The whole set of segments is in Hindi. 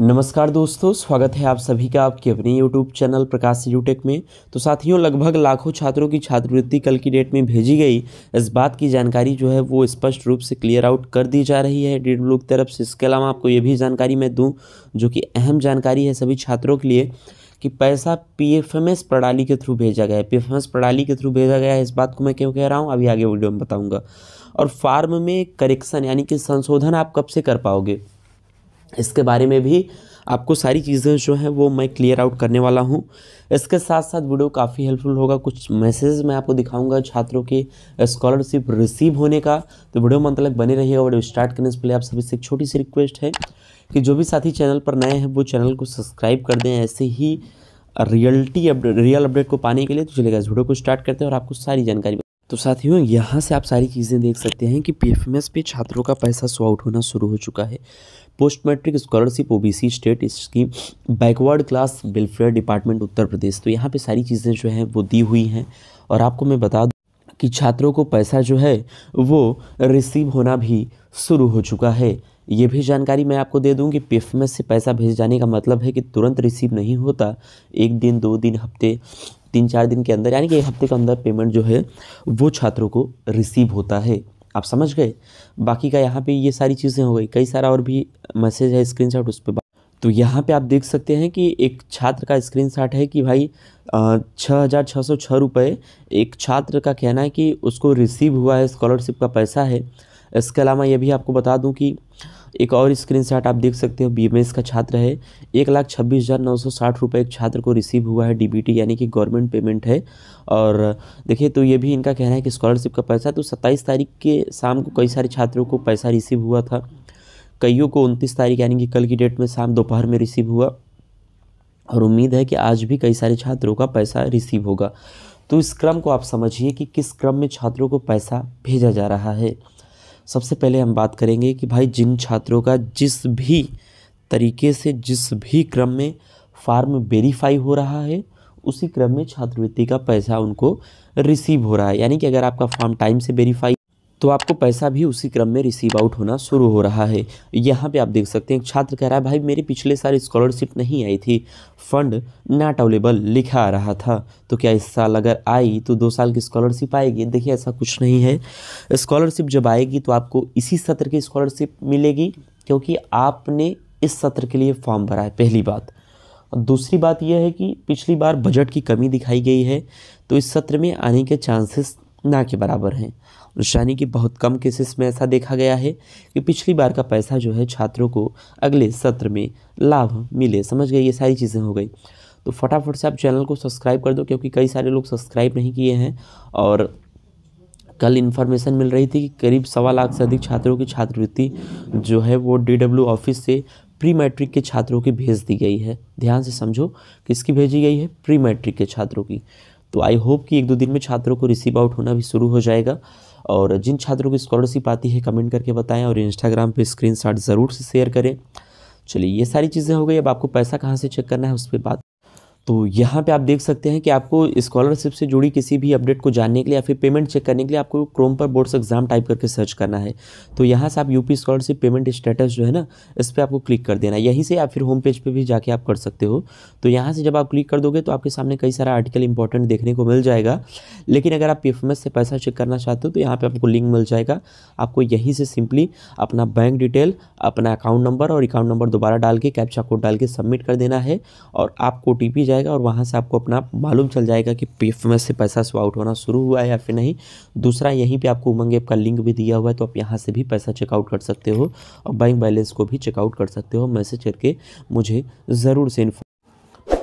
नमस्कार दोस्तों स्वागत है आप सभी का आपके अपने यूट्यूब चैनल प्रकाश यूटेक में तो साथियों लगभग लाखों छात्रों की छात्रवृत्ति कल की डेट में भेजी गई इस बात की जानकारी जो है वो स्पष्ट रूप से क्लियर आउट कर दी जा रही है डी डब्ल्यू की तरफ से इसके अलावा आपको ये भी जानकारी मैं दूँ जो कि अहम जानकारी है सभी छात्रों के लिए कि पैसा एस प्रणाली के थ्रू भेजा गया है एस प्रणाली के थ्रू भेजा गया है इस बात को मैं क्यों कह रहा हूँ अभी आगे वीडियो में बताऊँगा और फार्म में करेक्शन यानी कि संशोधन आप कब से कर पाओगे इसके बारे में भी आपको सारी चीज़ें जो हैं वो मैं क्लियर आउट करने वाला हूँ इसके साथ साथ वीडियो काफ़ी हेल्पफुल होगा कुछ मैसेज मैं आपको दिखाऊंगा छात्रों के स्कॉलरशिप रिसीव होने का तो वीडियो मन मतलब बने रहिए और स्टार्ट करने से पहले आप सभी से एक छोटी सी रिक्वेस्ट है कि जो भी साथी चैनल पर नए हैं वो चैनल को सब्सक्राइब कर दें ऐसे ही रियलिटी अपडेट रियल अपडेट को पाने के लिए तो चलेगा इस वीडियो को स्टार्ट करते हैं और आपको सारी जानकारी तो साथियों यहाँ से आप सारी चीज़ें देख सकते हैं कि एस पे छात्रों का पैसा सो आउट होना शुरू हो चुका है post matric scholarship OBC state scheme backward class welfare department Uttar Pradesh तो यहाँ पे सारी चीज़ें जो हैं वो दी हुई हैं और आपको मैं बता दूँ कि छात्रों को पैसा जो है वो रिसीव होना भी शुरू हो चुका है ये भी जानकारी मैं आपको दे दूं कि पिफ में से पैसा भेज जाने का मतलब है कि तुरंत रिसीव नहीं होता एक दिन दो दिन हफ्ते तीन चार दिन के अंदर यानी कि एक हफ्ते के अंदर पेमेंट जो है वो छात्रों को रिसीव होता है आप समझ गए बाकी का यहाँ पे ये सारी चीज़ें हो गई कई सारा और भी मैसेज है स्क्रीनशॉट उस पर तो यहाँ पे आप देख सकते हैं कि एक छात्र का स्क्रीनशॉट है कि भाई छः हज़ार छः सौ छः रुपये एक छात्र का कहना है कि उसको रिसीव हुआ है स्कॉलरशिप का पैसा है इसके अलावा ये भी आपको बता दूं कि एक और शॉट आप देख सकते हो बी का छात्र है एक लाख छब्बीस हज़ार नौ सौ साठ रुपये एक छात्र को रिसीव हुआ है डी यानी कि गवर्नमेंट पेमेंट है और देखिए तो ये भी इनका कहना है कि स्कॉलरशिप का पैसा तो सत्ताईस तारीख के शाम को कई सारे छात्रों को पैसा रिसीव हुआ था कईयों को उनतीस तारीख यानी कि कल की डेट में शाम दोपहर में रिसीव हुआ और उम्मीद है कि आज भी कई सारे छात्रों का पैसा रिसीव होगा तो इस क्रम को आप समझिए कि किस क्रम में छात्रों को पैसा भेजा जा रहा है सबसे पहले हम बात करेंगे कि भाई जिन छात्रों का जिस भी तरीके से जिस भी क्रम में फार्म वेरीफाई हो रहा है उसी क्रम में छात्रवृत्ति का पैसा उनको रिसीव हो रहा है यानी कि अगर आपका फॉर्म टाइम से वेरीफाई तो आपको पैसा भी उसी क्रम में रिसीव आउट होना शुरू हो रहा है यहाँ पे आप देख सकते हैं एक छात्र कह रहा है भाई मेरे पिछले साल स्कॉलरशिप नहीं आई थी फंड नॉट अवेलेबल लिखा आ रहा था तो क्या इस साल अगर आई तो दो साल की स्कॉलरशिप आएगी देखिए ऐसा कुछ नहीं है स्कॉलरशिप जब आएगी तो आपको इसी सत्र की स्कॉलरशिप मिलेगी क्योंकि आपने इस सत्र के लिए फॉर्म भरा है पहली बात दूसरी बात यह है कि पिछली बार बजट की कमी दिखाई गई है तो इस सत्र में आने के चांसेस ना के बराबर हैं निशानी कि बहुत कम केसेस में ऐसा देखा गया है कि पिछली बार का पैसा जो है छात्रों को अगले सत्र में लाभ मिले समझ गए ये सारी चीज़ें हो गई तो फटाफट से आप चैनल को सब्सक्राइब कर दो क्योंकि कई सारे लोग सब्सक्राइब नहीं किए हैं और कल इन्फॉर्मेशन मिल रही थी कि करीब सवा लाख से अधिक छात्रों की छात्रवृत्ति जो है वो डी ऑफिस से प्री मैट्रिक के छात्रों की भेज दी गई है ध्यान से समझो किसकी भेजी गई है प्री मैट्रिक के छात्रों की तो आई होप कि एक दो दिन में छात्रों को रिसीव आउट होना भी शुरू हो जाएगा और जिन छात्रों की स्कॉलरशिप आती है कमेंट करके बताएं और इंस्टाग्राम पे स्क्रीनशॉट ज़रूर से शेयर करें चलिए ये सारी चीज़ें हो गई अब आपको पैसा कहाँ से चेक करना है उस पर बात तो यहाँ पे आप देख सकते हैं कि आपको स्कॉलरशिप से जुड़ी किसी भी अपडेट को जानने के लिए या फिर पेमेंट चेक करने के लिए आपको क्रोम पर बोर्ड्स एग्जाम टाइप करके सर्च करना है तो यहाँ से आप यूपी स्कॉलरशिप पेमेंट स्टेटस जो है ना इस पर आपको क्लिक कर देना है यहीं से या फिर होम पेज पर पे भी जाके आप कर सकते हो तो यहाँ से जब आप क्लिक कर दोगे तो आपके सामने कई सारा आर्टिकल इंपॉर्टेंट देखने को मिल जाएगा लेकिन अगर आप पी से पैसा चेक करना चाहते हो तो यहाँ पर आपको लिंक मिल जाएगा आपको यहीं से सिंपली अपना बैंक डिटेल अपना अकाउंट नंबर और अकाउंट नंबर दोबारा डाल के कैप्चा कोड डाल के सबमिट कर देना है और आपको ओ टी जाएगा और वहाँ से आपको अपना मालूम चल जाएगा कि पी में से पैसा स्वाउट होना शुरू हुआ है या फिर नहीं दूसरा यहीं पर आपको उमंग ऐप का लिंक भी दिया हुआ है तो आप यहाँ से भी पैसा चेकआउट कर सकते हो और बैंक बैलेंस को भी चेकआउट कर सकते हो मैसेज करके मुझे ज़रूर से इन्फॉर्म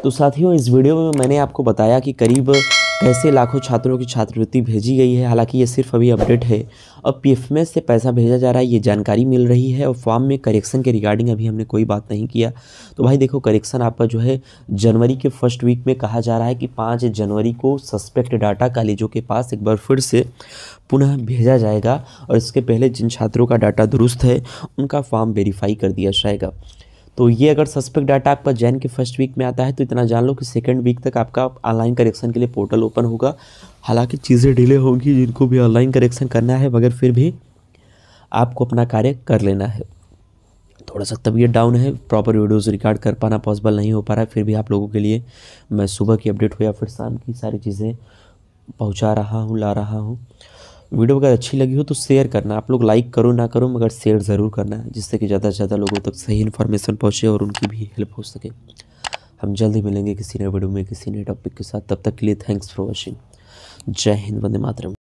तो साथियों इस वीडियो में मैंने आपको बताया कि करीब कैसे लाखों छात्रों की छात्रवृत्ति भेजी गई है हालांकि ये सिर्फ अभी अपडेट है अब एफ से पैसा भेजा जा रहा है ये जानकारी मिल रही है और फॉर्म में करेक्शन के रिगार्डिंग अभी हमने कोई बात नहीं किया तो भाई देखो करेक्शन आपका जो है जनवरी के फर्स्ट वीक में कहा जा रहा है कि पाँच जनवरी को सस्पेक्ट डाटा कॉलेजों के पास एक बार फिर से पुनः भेजा जाएगा और इसके पहले जिन छात्रों का डाटा दुरुस्त है उनका फॉर्म वेरीफाई कर दिया जाएगा तो ये अगर सस्पेक्ट डाटा आपका जैन के फर्स्ट वीक में आता है तो इतना जान लो कि सेकेंड वीक तक आपका ऑनलाइन करेक्शन के लिए पोर्टल ओपन होगा हालांकि चीज़ें डिले होंगी जिनको भी ऑनलाइन करेक्शन करना है मगर फिर भी आपको अपना कार्य कर लेना है थोड़ा सा तबीयत डाउन है प्रॉपर वीडियोज़ रिकॉर्ड कर पाना पॉसिबल नहीं हो पा रहा है फिर भी आप लोगों के लिए मैं सुबह की अपडेट हो या फिर शाम की सारी चीज़ें पहुँचा रहा हूँ ला रहा हूँ वीडियो अगर अच्छी लगी हो तो शेयर करना आप लोग लाइक करो ना करो मगर शेयर ज़रूर करना जिससे कि ज़्यादा से ज़्यादा लोगों तक सही इन्फॉर्मेशन पहुँचे और उनकी भी हेल्प हो सके हम जल्दी मिलेंगे किसी नए वीडियो में किसी नए टॉपिक के साथ तब तक के लिए थैंक्स फॉर वॉचिंग जय हिंद वंदे मातरम